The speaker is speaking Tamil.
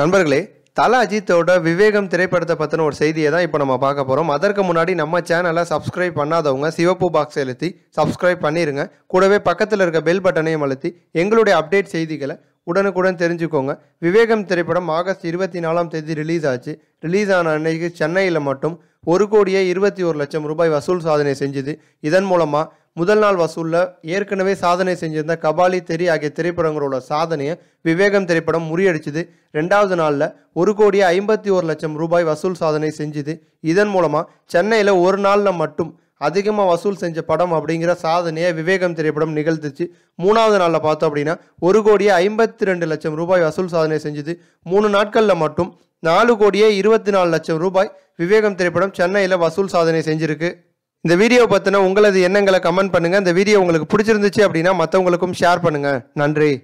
நண்பர்களே தல அஜித்தோட விவேகம் திரைப்படத்தை பற்றின ஒரு செய்தியை தான் இப்போ நம்ம பார்க்க போகிறோம் அதற்கு முன்னாடி நம்ம சேனலை சப்ஸ்கிரைப் பண்ணாதவங்க சிவப்பு பாக்ஸ் எழுத்தி சப்ஸ்கிரைப் பண்ணிடுங்க கூடவே பக்கத்தில் இருக்க பெல் பட்டனையும் அழுத்தி எங்களுடைய அப்டேட் செய்திகளை உடனுக்குடன் தெரிஞ்சுக்கோங்க விவேகம் திரைப்படம் ஆகஸ்ட் இருபத்தி நாலாம் தேதி ரிலீஸ் ஆச்சு ரிலீஸ் ஆன அன்னைக்கு சென்னையில் மட்டும் ஒரு கோடியே இருபத்தி ஒரு லட்சம் ரூபாய் வசூல் சாதனை செஞ்சுது இதன் மூலமாக முதல் நாள் வசூலில் ஏற்கனவே சாதனை செஞ்சிருந்த கபாலி தெரி ஆகிய திரைப்படங்களோட சாதனையை விவேகம் திரைப்படம் முறியடிச்சுது ரெண்டாவது நாளில் ஒரு கோடியே ஐம்பத்தி ஒரு லட்சம் ரூபாய் வசூல் சாதனை செஞ்சுது இதன் மூலமாக சென்னையில் ஒரு நாளில் மட்டும் அதிகமாக வசூல் செஞ்ச படம் அப்படிங்கிற சாதனையை விவேகம் திரைப்படம் நிகழ்த்துச்சு மூணாவது நாளில் பார்த்தோம் அப்படின்னா ஒரு கோடியே ஐம்பத்தி ரெண்டு லட்சம் ரூபாய் வசூல் சாதனை செஞ்சுது மூணு நாட்களில் மட்டும் நாலு கோடியே இருபத்தி நாலு லட்சம் ரூபாய் விவேகம் திரைப்படம் சென்னையில் வசூல் சாதனை செஞ்சிருக்கு இந்த வீடியோ பார்த்தினா உங்களது எண்ணங்களை கமெண்ட் பண்ணுங்கள் இந்த வீடியோ உங்களுக்கு பிடிச்சிருந்துச்சு அப்படின்னா மற்றவங்களுக்கும் ஷேர் பண்ணுங்கள் நன்றி